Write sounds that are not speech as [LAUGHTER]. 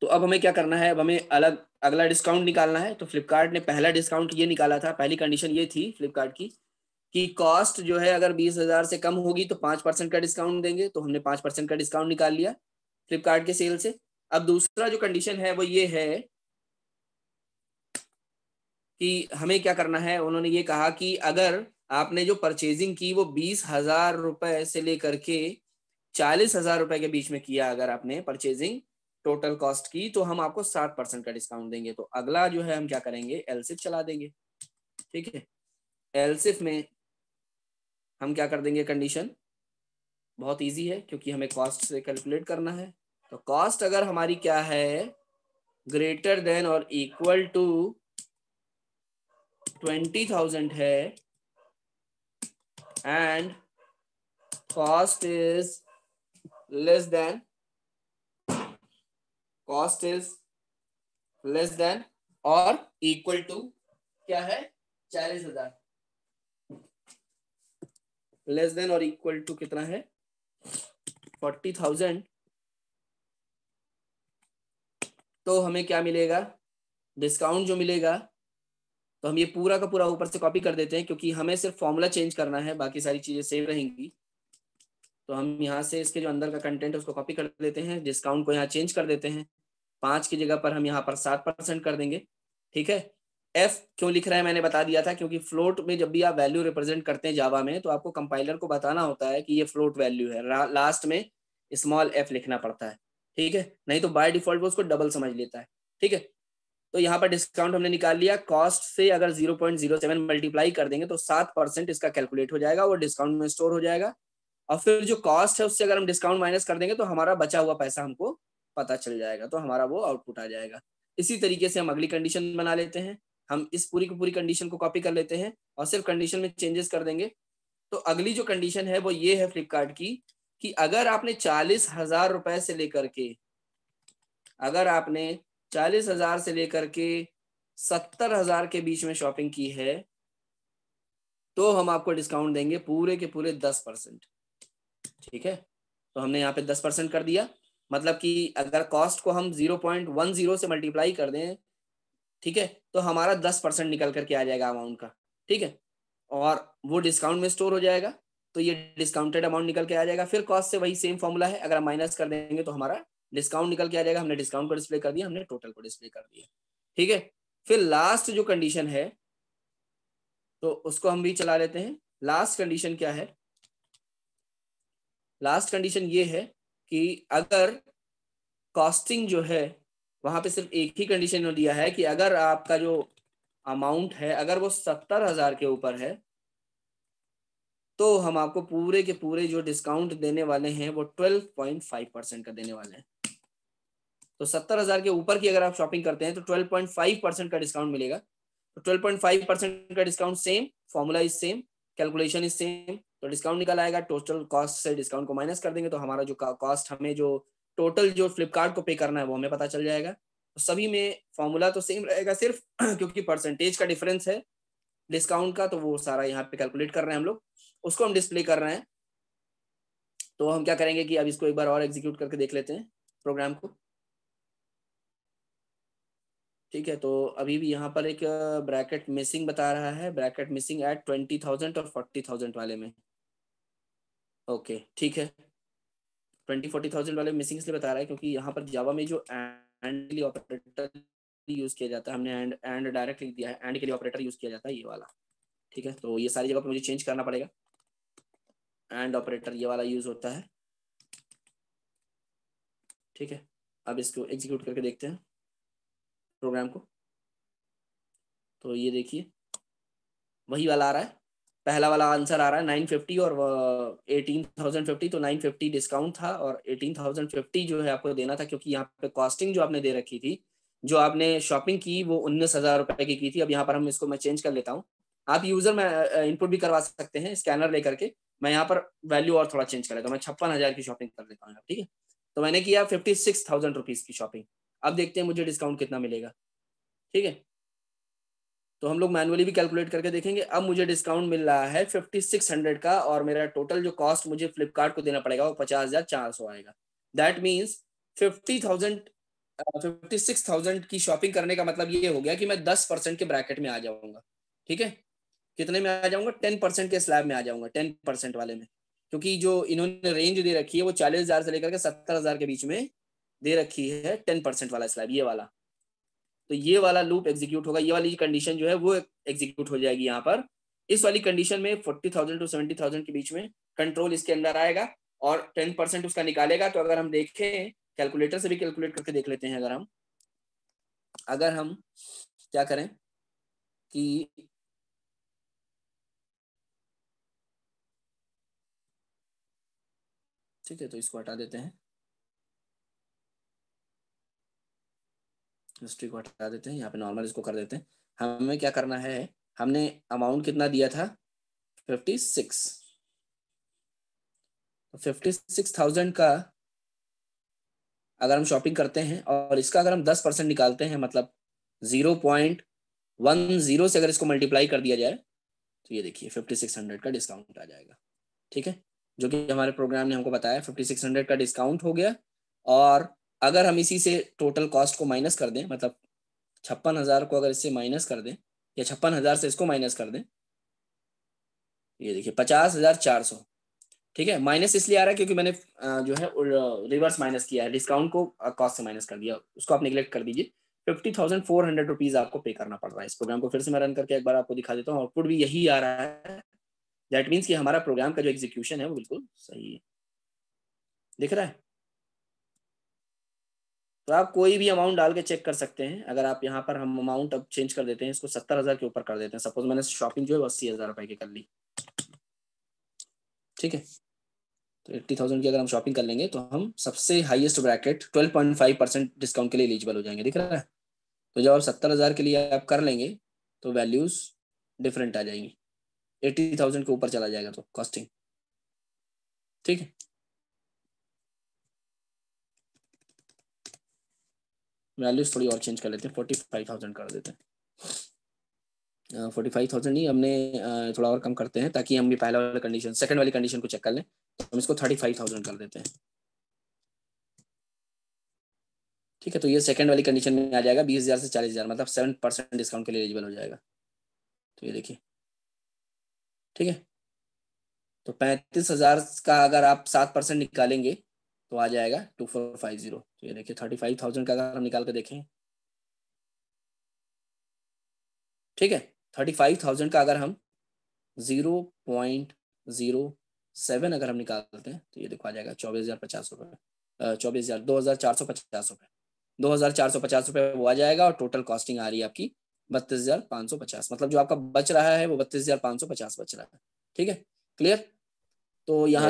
तो अब हमें क्या करना है अब हमें अलग अगला डिस्काउंट निकालना है तो फ्लिपकार्ट ने पहला डिस्काउंट ये निकाला था पहली कंडीशन ये थी फ्लिपकार्ट की कि कॉस्ट जो है अगर बीस हजार से कम होगी तो पांच परसेंट का डिस्काउंट देंगे तो हमने पांच परसेंट का डिस्काउंट निकाल लिया फ्लिपकार्ट के सेल से अब दूसरा जो कंडीशन है वो ये है कि हमें क्या करना है उन्होंने ये कहा कि अगर आपने जो परचेजिंग की वो बीस हजार रुपए से लेकर के चालीस हजार रुपए के बीच में किया अगर आपने परचेजिंग टोटल कॉस्ट की तो हम आपको सात परसेंट का डिस्काउंट देंगे तो अगला जो है हम क्या करेंगे एलसिफ चला देंगे ठीक है एलसिफ में हम क्या कर देंगे कंडीशन बहुत इजी है क्योंकि हमें कॉस्ट से कैलकुलेट करना है तो कॉस्ट अगर हमारी क्या है ग्रेटर देन और इक्वल टू ट्वेंटी थाउजेंड है and cost is less than cost is less than और इक्वल टू क्या है चालीस हजार लेस देन और इक्वल टू कितना है फोर्टी थाउजेंड तो हमें क्या मिलेगा डिस्काउंट जो मिलेगा तो हम ये पूरा का पूरा ऊपर से कॉपी कर देते हैं क्योंकि हमें सिर्फ फॉर्मूला चेंज करना है बाकी सारी चीजें सेम रहेंगी तो हम यहाँ से इसके जो अंदर का कंटेंट है उसको कॉपी कर देते हैं डिस्काउंट को यहाँ चेंज कर देते हैं पांच की जगह पर हम यहाँ पर सात परसेंट कर देंगे ठीक है एफ क्यों लिख रहा है मैंने बता दिया था क्योंकि फ्लोट में जब भी आप वैल्यू रिप्रेजेंट करते हैं जावा में तो आपको कंपाइलर को बताना होता है कि ये फ्लोट वैल्यू है लास्ट में स्मॉल एफ लिखना पड़ता है ठीक है नहीं तो बाय डिफॉल्ट वो उसको डबल समझ लेता है ठीक है तो यहाँ पर डिस्काउंट हमने निकाल लिया कॉस्ट से अगर 0.07 मल्टीप्लाई कर देंगे तो सात परसेंट इसका कैलकुलेट हो जाएगा वो डिस्काउंट में स्टोर हो जाएगा और फिर जो कॉस्ट है उससे अगर हम डिस्काउंट माइनस कर देंगे तो हमारा बचा हुआ पैसा हमको पता चल जाएगा तो हमारा वो आउटपुट आ जाएगा इसी तरीके से हम अगली कंडीशन बना लेते हैं हम इस पूरी की पूरी कंडीशन को कॉपी कर लेते हैं और सिर्फ कंडीशन में चेंजेस कर देंगे तो अगली जो कंडीशन है वो ये है फ्लिपकार्ट की कि अगर आपने चालीस हजार रुपए से लेकर के अगर आपने चालीस हजार से लेकर के सत्तर हजार के बीच में शॉपिंग की है तो हम आपको डिस्काउंट देंगे पूरे के पूरे दस परसेंट ठीक है तो हमने यहाँ पे दस परसेंट कर दिया मतलब कि अगर कॉस्ट को हम जीरो पॉइंट वन जीरो से मल्टीप्लाई कर दें ठीक है तो हमारा दस परसेंट निकल करके आ जाएगा अमाउंट का ठीक है और वो डिस्काउंट में स्टोर हो जाएगा तो ये डिस्काउंटेड अमाउंट निकल के आ जाएगा फिर कॉस्ट से वही सेम फॉर्मूला है अगर हम माइनस कर देंगे तो हमारा डिस्काउंट निकल के आ जाएगा हमने डिस्काउंट को डिस्प्ले कर दिया हमने टोटल को डिस्प्ले कर दिया ठीक है फिर लास्ट जो कंडीशन है तो उसको हम भी चला लेते हैं लास्ट कंडीशन क्या है लास्ट कंडीशन ये है कि अगर कॉस्टिंग जो है वहां पे सिर्फ एक ही कंडीशन में दिया है कि अगर आपका जो अमाउंट है अगर वो सत्तर हजार के ऊपर है तो हम आपको पूरे के पूरे जो डिस्काउंट देने वाले हैं वो ट्वेल्व पॉइंट फाइव परसेंट का देने वाले हैं तो सत्तर हजार के ऊपर की अगर आप शॉपिंग करते हैं तो ट्वेल्व पॉइंट फाइव परसेंट का डिस्काउंट मिलेगा तो ट्वेल्व पॉइंट फाइव परसेंट का discount same formula is same calculation is same तो डिस्काउंट निकल आएगा टोटल कॉस्ट से डिस्काउंट को माइनस कर देंगे तो हमारा जो कॉस्ट हमें जो टोटल जो फ्लिपकार्ट को पे करना है वो हमें पता चल जाएगा तो सभी में फॉर्मूला तो सेम रहेगा सिर्फ [CLEARS THROAT] क्योंकि परसेंटेज का डिफरेंस है डिस्काउंट का तो वो सारा यहाँ पे कैलकुलेट कर रहे हैं हम लोग उसको हम डिस्प्ले कर रहे हैं तो हम क्या करेंगे कि अब इसको एक बार और एग्जीक्यूट करके देख लेते हैं प्रोग्राम को ठीक है तो अभी भी यहाँ पर एक ब्रैकेट uh, मिसिंग बता रहा है bracket missing at twenty thousand और फोर्टी थाउजेंड वाले में ओके ठीक है ट्वेंटी फोर्टी थाउजेंड वाले मिसिंग इसलिए बता रहा है क्योंकि यहाँ पर जावा में जो एंड के लिए ऑपरेटर यूज किया जाता है हमने एंड एंड डायरेक्ट लिख दिया है एंड के लिए ऑपरेटर यूज किया जाता है ये वाला ठीक है तो ये सारी जगह पर मुझे चेंज करना पड़ेगा एंड ऑपरेटर ये वाला यूज होता है ठीक है अब इसको एग्जीक्यूट करके देखते हैं प्रोग्राम को तो ये देखिए वही वाला आ रहा है पहला वाला आंसर आ रहा है नाइन फिफ्टी और एटीन थाउजेंड फिफ्टी तो नाइन फिफ्टी डिस्काउंट था और एटीन थाउजेंड फिफ्टी जो है आपको देना था क्योंकि यहाँ पे कॉस्टिंग जो आपने दे रखी थी जो आपने शॉपिंग की वो उन्नीस हजार रुपए की की थी अब यहाँ पर हम इसको मैं चेंज कर लेता हूँ आप यूजर में इनपुट भी करवा सकते हैं स्कैनर लेकर के मैं यहाँ पर वैल्यू और थोड़ा चेंज कर लेता हूँ मैं छप्पन हजार की शॉपिंग कर लेता हूँ ठीक है तो मैंने किया फिफ्टी सिक्स थाउजेंड रुपीज की शॉपिंग अब देखते हैं मुझे डिस्काउंट कितना मिलेगा ठीक है तो हम लोग मैनुअली भी कैलकुलेट करके देखेंगे अब मुझे डिस्काउंट मिल रहा है फिफ्टी सिक्स हंड्रेड का और मेरा टोटल जो कॉस्ट मुझे फ्लिपकार्ट को देना पड़ेगा वो पचास हजार चार सौ आएगा that means fifty thousand fifty six thousand की शॉपिंग करने का मतलब ये हो गया कि मैं दस परसेंट के ब्रैकेट में आ जाऊंगा ठीक है कितने में आ जाऊंगा टेन परसेंट के स्लैब में आ जाऊंगा टेन परसेंट वाले में क्योंकि जो इन्होंने रेंज दे रखी है वो चालीस हजार से लेकर के सत्तर हजार के बीच में दे रखी है टेन परसेंट वाला स्लैब ये वाला तो ये वाला लूप एग्जीक्यूट होगा ये वाली कंडीशन जो है वो एग्जीक्यूट हो जाएगी यहाँ पर इस वाली कंडीशन में forty thousand to seventy thousand के बीच में कंट्रोल इसके अंदर आएगा और टेन परसेंट उसका निकालेगा तो अगर हम देखें कैलकुलेटर से भी कैलकुलेट करके देख लेते हैं अगर हम अगर हम क्या करें कि ठीक है तो इसको हटा देते हैं हिस्ट्री को हटा देते हैं यहाँ पे नॉर्मल इसको कर देते हैं हमें क्या करना है हमने अमाउंट कितना दिया था fifty six fifty six thousand का अगर हम शॉपिंग करते हैं और इसका अगर हम दस परसेंट निकालते हैं मतलब जीरो पॉइंट वन जीरो से अगर इसको मल्टीप्लाई कर दिया जाए तो ये देखिए फिफ्टी सिक्स हंड्रेड का डिस्काउंट आ जाएगा ठीक है जो कि हमारे प्रोग्राम ने हमको बताया फिफ्टी सिक्स हंड्रेड का डिस्काउंट हो गया और अगर हम इसी से टोटल कॉस्ट को माइनस कर दें मतलब छप्पन हजार को अगर इससे माइनस कर दें या छप्पन हजार से इसको माइनस कर दें ये देखिए पचास हजार चार सौ ठीक है माइनस इसलिए आ रहा है क्योंकि मैंने जो है रिवर्स माइनस किया है डिस्काउंट को कॉस्ट से माइनस कर दिया उसको आप निगलेक्ट कर दीजिए fifty thousand four hundred rupees आपको पे करना पड़ रहा है इस प्रोग्राम को फिर से मैं रन करके एक बार आपको दिखा देता हूँ आउटपुट भी यही आ रहा है दैट मीन्स कि हमारा प्रोग्राम का जो एग्जीक्यूशन है वो बिल्कुल सही है दिख रहा है तो आप कोई भी अमाउंट डाल के चेक कर सकते हैं अगर आप यहाँ पर हम अमाउंट अब चेंज कर देते हैं इसको सत्तर हज़ार के ऊपर कर देते हैं सपोज मैंने शॉपिंग जो है अस्सी हज़ार रुपए की कर ली ठीक है तो एट्टी थाउजेंड की अगर हम शॉपिंग कर लेंगे तो हम सबसे highest bracket twelve point five percent discount के लिए एलिजिबल हो जाएंगे दिख रहा है तो जब आप सत्तर हज़ार के लिए आप कर लेंगे तो वैल्यूज़ डिफरेंट आ जाएंगी एट्टी थाउजेंड के ऊपर चला जाएगा तो कॉस्टिंग ठीक है वैल्यूज थोड़ी और चेंज कर लेते हैं फोर्टी फाइव थाउजेंड कर देते हैं फोर्टी फाइव थाउजेंड नहीं हमने uh, थोड़ा और कम करते हैं ताकि हम भी पहला वाला कंडीशन सेकंड वाली कंडीशन को चेक कर लें तो हम इसको थर्टी फाइव थाउजेंड कर देते हैं ठीक है तो ये सेकंड वाली कंडीशन में आ जाएगा बीस हज़ार से चालीस हज़ार मतलब सेवन परसेंट डिस्काउंट के लिए एलिजिबल हो जाएगा तो ये देखिए ठीक है तो पैंतीस हज़ार का अगर आप सात परसेंट निकालेंगे तो आ जाएगा टू फोर फाइव ज़ीरो तो ये देखिए थर्टी फाइव थाउजेंड का अगर हम निकाल कर देखें ठीक है थर्टी फाइव थाउजेंड का अगर हम जीरो पॉइंट जीरो सेवन अगर हम निकालते हैं तो ये देखो आ जाएगा चौबीस हजार पचास रुपये चौबीस हजार दो हजार चार सौ पचास रुपये दो हजार चार सौ पचास रुपये वो आ जाएगा और टोटल कॉस्टिंग आ रही है आपकी बत्तीस हजार पाँच सौ पचास मतलब जो आपका बच रहा है वो बत्तीस हजार पाँच सौ पचास बच रहा है ठीक है क्लियर तो यहाँ